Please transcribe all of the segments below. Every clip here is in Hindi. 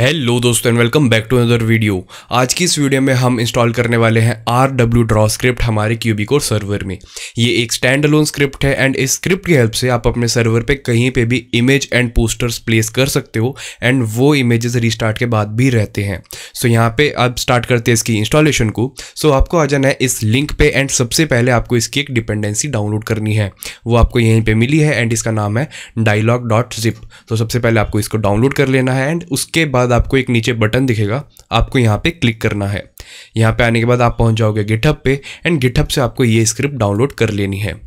हेलो दोस्तों and welcome back to another video आज की इस वीडियो में हम इंस्टॉल करने वाले हैं आर डब्ल्यू ड्रॉ स्क्रिप्ट हमारे क्यूबिकोर सर्वर में ये एक स्टैंड अलोन स्क्रिप्ट है एंड इस स्क्रिप्ट की हेल्प से आप अपने सर्वर पे कहीं पे भी इमेज एंड पोस्टर्स प्लेस कर सकते हो एंड वो इमेजेस रिस्टार्ट के बाद भी रहते हैं सो so, यहाँ पे आप स्टार्ट करते हैं इसकी इंस्टॉलेशन को सो so, आपको आ जाना है इस लिंक पे एंड सबसे पहले आपको इसकी एक डिपेंडेंसी डाउनलोड करनी है वो आपको यहीं पर मिली है एंड इसका नाम है डायलॉग डॉट जिप तो सबसे पहले आपको इसको डाउनलोड कर लेना है एंड उसके बाद बाद आपको एक नीचे बटन दिखेगा आपको यहाँ पे क्लिक करना है यहाँ पे आने के बाद आप पहुँच जाओगे गिटहब पे एंड गिटहब से आपको ये स्क्रिप्ट डाउनलोड कर लेनी है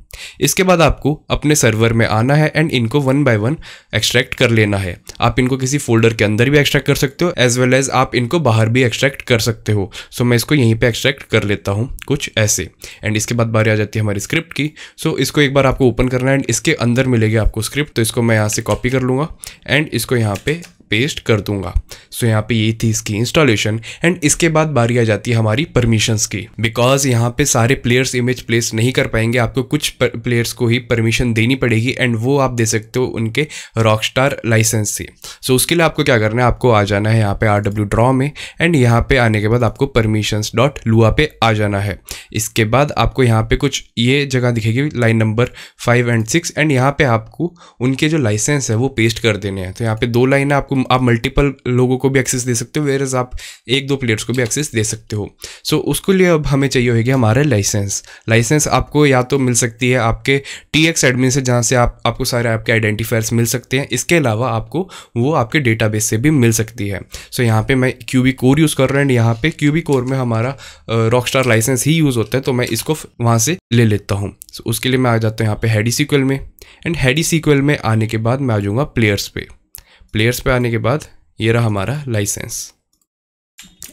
इसके बाद आपको अपने सर्वर में आना है एंड इनको वन बाय वन एक्सट्रैक्ट कर लेना है आप इनको किसी फोल्डर के अंदर भी एक्सट्रैक्ट कर सकते हो एज वेल एज आप इनको बाहर भी एक्सट्रैक्ट कर सकते हो सो so, मैं इसको यहीं पे एक्सट्रैक्ट कर लेता हूँ कुछ ऐसे एंड इसके बाद बारी आ जाती है हमारी स्क्रिप्ट की सो so, इसको एक बार आपको ओपन करना है एंड इसके अंदर मिलेगी आपको स्क्रिप्ट तो इसको मैं यहाँ से कॉपी कर लूँगा एंड इसको यहाँ पर पेस्ट कर दूंगा सो so यहाँ पे ये थी इसकी इंस्टॉलेशन एंड इसके बाद बारी आ जाती है हमारी परमिशंस की बिकॉज यहाँ पे सारे प्लेयर्स इमेज प्लेस नहीं कर पाएंगे आपको कुछ प्लेयर्स को ही परमिशन देनी पड़ेगी एंड वो आप दे सकते हो उनके रॉकस्टार लाइसेंस से सो उसके लिए आपको क्या करना है आपको आ जाना है यहाँ पे आर डब्ल्यू ड्रॉ में एंड यहाँ पे आने के बाद आपको परमिशंस डॉट लुआ पे आ जाना है इसके बाद आपको यहाँ पे कुछ ये जगह दिखेगी line number five and six and यहाँ पे आपको उनके जो लाइसेंस है वो पेस्ट कर देने हैं तो यहाँ पे दो लाइन आपको आप मल्टीपल लोगों को भी एक्सेस दे सकते हो वेयर एज आप एक दो प्लेयर्स को भी एक्सेस दे सकते हो सो so, उसके लिए अब हमें चाहिए होगी हमारा लाइसेंस लाइसेंस आपको या तो मिल सकती है आपके टी एक्स एडमिन से जहाँ से आप आपको सारे आपके आइडेंटिफायर्स मिल सकते हैं इसके अलावा आपको वो आपके डेटा से भी मिल सकती है सो so, यहाँ पर मैं क्यूबी कोर यूज़ कर रहा हूँ यहाँ पे क्यूबी कोर में हमारा रॉक स्टार लाइसेंस ही यूज़ होता है तो मैं इसको वहाँ से ले लेता हूँ so, उसके लिए मैं आ जाता हूँ यहाँ पे हैडी सीक्वल में एंड हैडी सीक्वल में आने के बाद मैं आ जाऊँगा प्लेयर्स पे प्लेयर्स पे आने के बाद ये रहा हमारा लाइसेंस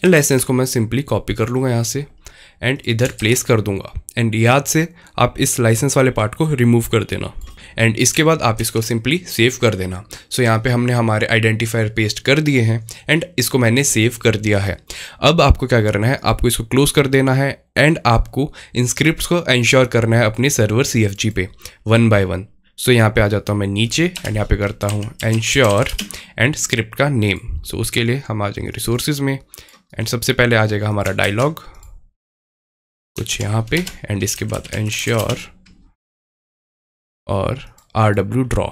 लाइसेंस को मैं सिंपली कॉपी कर लूँगा यहाँ से एंड इधर प्लेस कर दूँगा एंड याद से आप इस लाइसेंस वाले पार्ट को रिमूव कर देना एंड इसके बाद आप इसको सिंपली सेव कर देना सो so, यहाँ पे हमने हमारे आइडेंटिफायर पेस्ट कर दिए हैं एंड इसको मैंने सेव कर दिया है अब आपको क्या करना है आपको इसको क्लोज कर देना है एंड आपको इन स्क्रिप्ट को इंश्योर करना है अपने सर्वर सी पे वन बाय वन सो यहाँ पे आ जाता हूँ मैं नीचे एंड यहाँ पे करता हूँ एनश्योर एंड स्क्रिप्ट का नेम सो so, उसके लिए हम आ जाएंगे रिसोर्सेज में एंड सबसे पहले आ जाएगा हमारा डायलॉग कुछ यहाँ पे एंड इसके बाद एनश्योर और आर डब्ल्यू ड्रॉ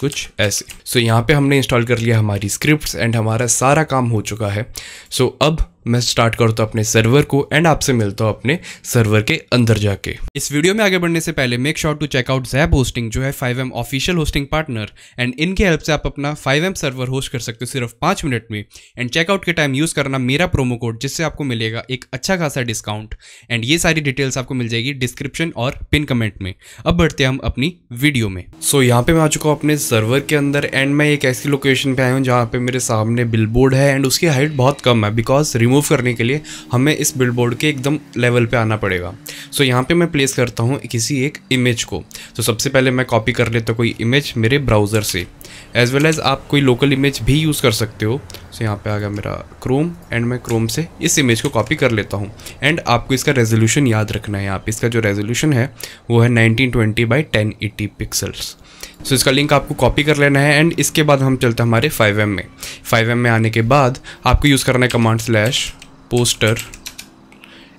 कुछ ऐसे सो so, यहाँ पे हमने इंस्टॉल कर लिया हमारी स्क्रिप्ट्स एंड हमारा सारा काम हो चुका है सो so, अब मैं स्टार्ट करता हूँ अपने सर्वर को एंड आपसे मिलता हूँ अपने सर्वर के अंदर जाके इस वीडियो में आगे बढ़ने से पहले make sure to checkout Zap hosting जो है five M official hosting partner and इनके हेल्प से आप अपना फाइव एम सर्वर होस्ट कर सकते हो सिर्फ पाँच मिनट में एंड चेकआउट के टाइम यूज़ करना मेरा प्रोमो कोड जिससे आपको मिलेगा एक अच्छा खासा डिस्काउंट एंड ये सारी डिटेल्स आपको मिल जाएगी डिस्क्रिप्शन और पिन कमेंट में अब बढ़ते हैं हम अपनी वीडियो में सो so, यहाँ पे मैं आ चुका हूँ अपने सर्वर के अंदर एंड मैं एक ऐसी लोकेशन पे आया हूँ जहाँ पे मेरे सामने बिल है एंड उसकी हाइट बहुत कम है बिकॉज रिमूव करने के लिए हमें इस बोर्ड के एकदम लेवल पे आना पड़ेगा सो so, यहाँ पे मैं प्लेस करता हूँ किसी एक इमेज को तो so, सबसे पहले मैं कॉपी कर लेता कोई इमेज मेरे ब्राउज़र से एज वेल एज़ आप कोई लोकल इमेज भी यूज़ कर सकते हो सो so, यहाँ पे आ गया मेरा क्रोम एंड मैं क्रोम से इस इमेज को कॉपी कर लेता हूँ एंड आपको इसका रेजोल्यूशन याद रखना है यहाँ पे इसका जो रेजोल्यूशन है वो है nineteen twenty by ten eighty pixels so इसका लिंक आपको कॉपी कर लेना है एंड इसके बाद हम चलते हैं हमारे फाइव एम में फाइव एम में आने के बाद आपको यूज़ करना है कमांड स्लैश पोस्टर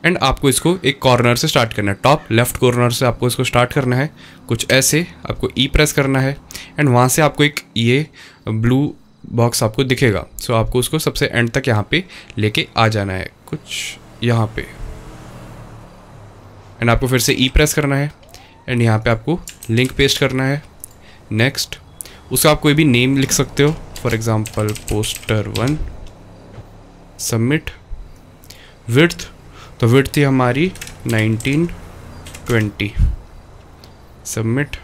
एंड आपको इसको एक कॉर्नर से स्टार्ट करना है टॉप लेफ्ट कॉर्नर से आपको इसको स्टार्ट करना है कुछ ऐसे आपको ई e प्रेस करना है एंड वहाँ से आपको एक ये ब्लू बॉक्स आपको दिखेगा सो so, आपको उसको सबसे एंड तक यहाँ पे लेके आ जाना है कुछ यहाँ पे एंड आपको फिर से ई e प्रेस करना है एंड यहाँ पे आपको लिंक पेस्ट करना है नेक्स्ट उसका आप कोई भी नेम लिख सकते हो for example poster one submit विर्थ तो विर्थ थी हमारी 1920 सबमिट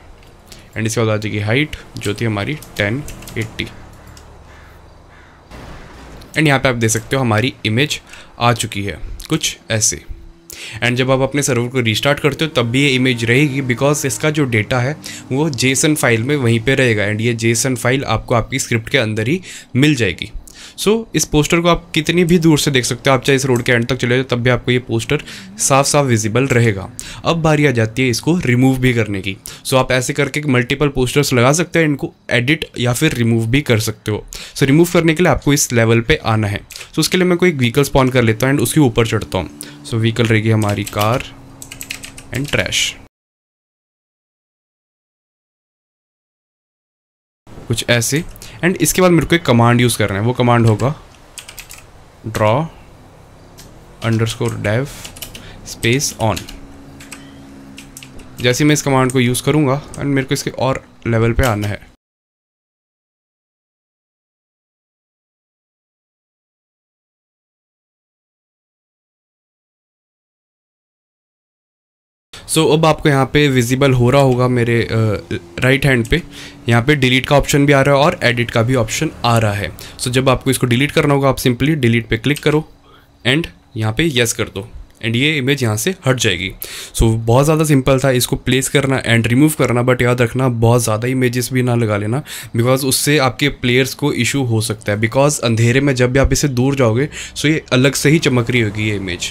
एंड इसके बाद आ जाएगी हाइट जो थी हमारी 1080 एंड यहाँ पे आप देख सकते हो हमारी इमेज आ चुकी है कुछ ऐसे एंड जब आप अपने सर्वर को रिस्टार्ट करते हो तब भी ये इमेज रहेगी बिकॉज इसका जो डेटा है वो जेसन फाइल में वहीं पर रहेगा एंड ये जेसन फाइल आपको आपकी स्क्रिप्ट के अंदर ही मिल जाएगी सो so, इस पोस्टर को आप कितनी भी दूर से देख सकते हो आप चाहे इस रोड के एंड तक चले जाओ तब भी आपको ये पोस्टर साफ साफ विजिबल रहेगा अब बारी आ जाती है इसको रिमूव भी करने की सो so, आप ऐसे करके मल्टीपल पोस्टर्स लगा सकते हैं इनको एडिट या फिर रिमूव भी कर सकते हो सो so, रिमूव करने के लिए आपको इस लेवल पर आना है सो so, उसके लिए मैं कोई व्हीकल स्पॉन कर लेता हूँ एंड उसके ऊपर चढ़ता हूँ सो व्हीकल रहेगी हमारी कार एंड ट्रैश कुछ ऐसे एंड इसके बाद मेरे को एक कमांड यूज़ करना है वो कमांड होगा draw underscore dev space on जैसे मैं इस कमांड को यूज़ करूँगा एंड मेरे को इसके और लेवल पे आना है सो so, अब आपको यहाँ पे विजिबल हो रहा होगा मेरे राइट हैंड पे यहाँ पे डिलीट का ऑप्शन भी आ रहा है और एडिट का भी ऑप्शन आ रहा है सो so, जब आपको इसको डिलीट करना होगा आप सिंपली डिलीट पे क्लिक करो एंड यहाँ पे यस कर दो एंड ये इमेज यहाँ से हट जाएगी सो so, बहुत ज़्यादा सिंपल था इसको प्लेस करना एंड रिमूव करना बट याद रखना बहुत ज़्यादा इमेजेस भी ना लगा लेना बिकॉज उससे आपके प्लेयर्स को इशू हो सकता है बिकॉज अंधेरे में जब भी आप इसे दूर जाओगे सो ये अलग से ही चमक रही होगी ये इमेज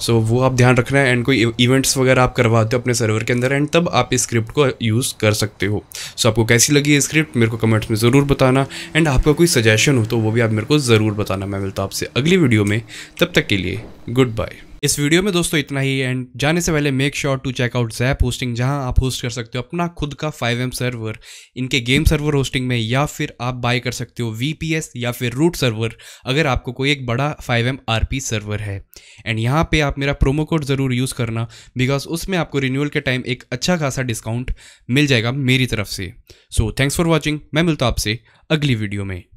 सो so, वो आप ध्यान रखना है एंड कोई इवेंट्स e- वगैरह आप करवाते हो अपने सर्वर के अंदर एंड तब आप इस स्क्रिप्ट को यूज़ कर सकते हो सो so, आपको कैसी लगी ये स्क्रिप्ट मेरे को कमेंट्स में ज़रूर बताना एंड आपका कोई सजेशन हो तो वो भी आप मेरे को ज़रूर बताना मैं मिलता आपसे अगली वीडियो में तब तक के लिए गुड बाय इस वीडियो में दोस्तों इतना ही एंड जाने से पहले make sure to check out Zap hosting जहां आप होस्ट कर सकते हो अपना खुद का 5M सर्वर इनके गेम सर्वर होस्टिंग में या फिर आप बाय कर सकते हो वी या फिर रूट सर्वर अगर आपको कोई एक बड़ा फाइव एम सर्वर है एंड यहाँ पर आप मेरा प्रोमो कोड ज़रूर यूज़ करना बिकॉज उसमें आपको रिन्यूअल के टाइम एक अच्छा खासा डिस्काउंट मिल जाएगा मेरी तरफ से सो थैंक्स फॉर वॉचिंग मैं मिलता आपसे अगली वीडियो में